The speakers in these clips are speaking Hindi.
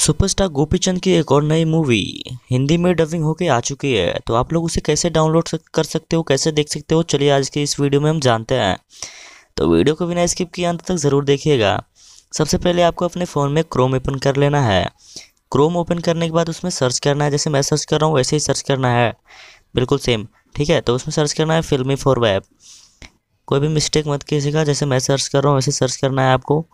सुपरस्टार गोपीचंद की एक और नई मूवी हिंदी में डबिंग होके आ चुकी है तो आप लोग उसे कैसे डाउनलोड कर सकते हो कैसे देख सकते हो चलिए आज के इस वीडियो में हम जानते हैं तो वीडियो को बिना स्किप किए अंत तक ज़रूर देखिएगा सबसे पहले आपको अपने फ़ोन में क्रोम ओपन कर लेना है क्रोम ओपन करने के बाद उसमें सर्च करना है जैसे मैं सर्च कर रहा हूँ वैसे ही सर्च करना है बिल्कुल सेम ठीक है तो उसमें सर्च करना है फिल्मी फॉर वेब कोई भी मिस्टेक मत कीजिएगा जैसे मैं सर्च कर रहा हूँ वैसे सर्च करना है आपको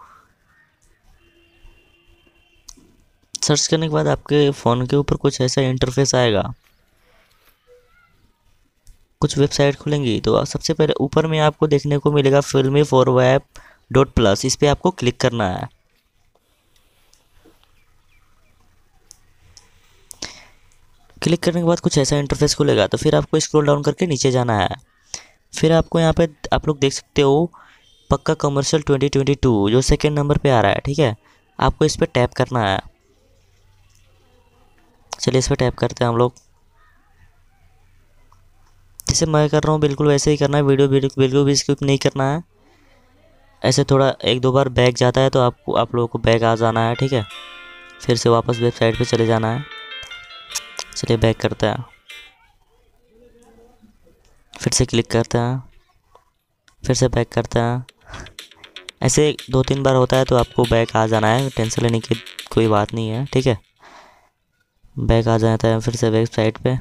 सर्च करने के बाद आपके फ़ोन के ऊपर कुछ ऐसा इंटरफेस आएगा कुछ वेबसाइट खुलेंगी तो सबसे पहले ऊपर में आपको देखने को मिलेगा फिल्मी फॉर वैप डॉट प्लस इस पर आपको क्लिक करना है क्लिक करने के बाद कुछ ऐसा इंटरफेस खुलेगा तो फिर आपको स्क्रॉल डाउन करके नीचे जाना है फिर आपको यहाँ पे आप लोग देख सकते हो पक्का कमर्शियल 2022 जो सेकंड नंबर पे आ रहा है ठीक है आपको इस पर टैप करना है चलिए इस पर टैप करते हैं हम लोग जैसे मैं कर रहा हूँ बिल्कुल वैसे ही करना है वीडियो बिल्कुल भी स्किप नहीं करना है ऐसे थोड़ा एक दो बार बैग जाता है तो आपको आप लोगों को बैग आ जाना है ठीक है फिर से वापस वेबसाइट पे चले जाना है चलिए बैग करते हैं फिर से क्लिक करते हैं फिर से बैक करते हैं ऐसे दो तीन बार होता है तो आपको बैग आ जाना है टेंशन लेने की कोई बात नहीं है ठीक है बैक आ जाता है फिर से वेबसाइट पे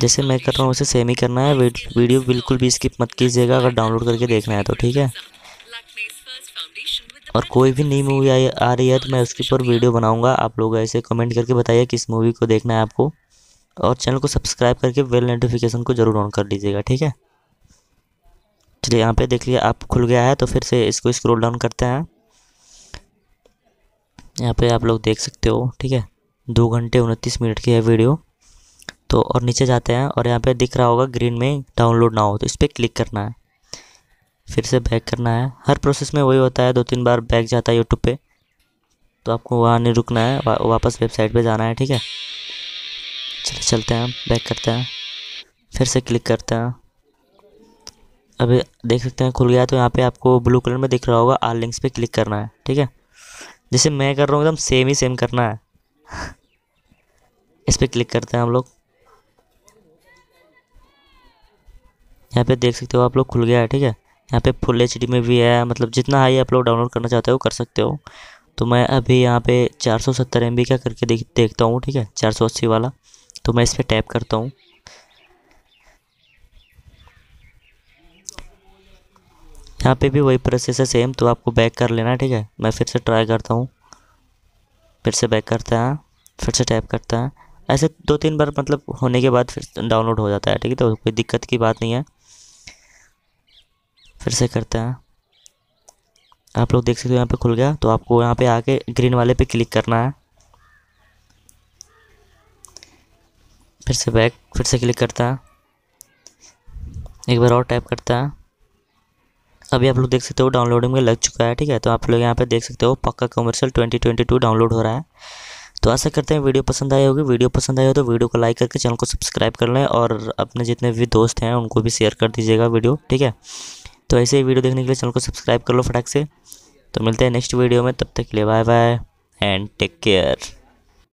जैसे मैं कर रहा हूँ उसे सेम ही करना है वीडियो बिल्कुल भी स्किप मत कीजिएगा अगर डाउनलोड करके देखना है तो ठीक है और कोई भी नई मूवी आ रही है तो मैं उसके ऊपर वीडियो बनाऊंगा आप लोग ऐसे कमेंट करके बताइए किस मूवी को देखना है आपको और चैनल को सब्सक्राइब करके बेल नोटिफिकेशन को ज़रूर ऑन कर लीजिएगा ठीक है चलिए यहाँ पे देख लिया आप खुल गया है तो फिर से इसको स्क्रोल डाउन करते हैं यहाँ पे आप लोग देख सकते हो ठीक है दो घंटे उनतीस मिनट की है वीडियो तो और नीचे जाते हैं और यहाँ पे दिख रहा होगा ग्रीन में डाउनलोड ना हो तो इस पर क्लिक करना है फिर से बैक करना है हर प्रोसेस में वही होता है दो तीन बार बैक जाता है यूट्यूब पर तो आपको वहाँ नहीं रुकना है वा, वापस वेबसाइट पर जाना है ठीक है चलिए चलते हैं बैक करते हैं फिर से क्लिक करते हैं अभी देख सकते हैं खुल गया तो यहाँ पे आपको ब्लू कलर में दिख रहा होगा आल लिंक्स पे क्लिक करना है ठीक है जैसे मैं कर रहा हूँ एकदम सेम ही सेम करना है इस पर क्लिक करते हैं हम लोग यहाँ पे देख सकते हो आप लोग खुल गया है ठीक है यहाँ पे फुल एच में भी है मतलब जितना हाई आप लोग डाउनलोड करना चाहते हो कर सकते हो तो मैं अभी यहाँ पे 470 सौ का करके देख देखता हूँ ठीक है 480 वाला तो मैं इस पर टैप करता हूँ यहाँ पे भी वही प्रोसेस है सेम तो आपको बैक कर लेना है ठीक है मैं फिर से ट्राई करता हूँ फिर से बैक करता है फिर से टैप करता है ऐसे दो तीन बार मतलब होने के बाद फिर डाउनलोड हो जाता है ठीक है तो कोई दिक्कत की बात नहीं है फिर से करते हैं आप लोग देख सकते हो यहाँ पे खुल गया तो आपको यहाँ पे आके ग्रीन वाले पे क्लिक करना है फिर से बैक फिर से क्लिक करता है एक बार और टैप करता है अभी आप लोग देख सकते हो डाउनलोडिंग में लग चुका है ठीक है तो आप लोग यहाँ पे देख सकते हो पक्का कमर्शियल 2022 डाउनलोड हो रहा है तो ऐसा करते हैं वीडियो पसंद आई होगी वीडियो पसंद आई हो तो वीडियो को लाइक करके चैनल को सब्सक्राइब कर लें और अपने जितने भी दोस्त हैं उनको भी शेयर कर दीजिएगा वीडियो ठीक है तो ऐसे ही वीडियो देखने के लिए चैनल को सब्सक्राइब कर लो फटाक से तो मिलते हैं नेक्स्ट वीडियो में तब तक के लिए bye bye and take care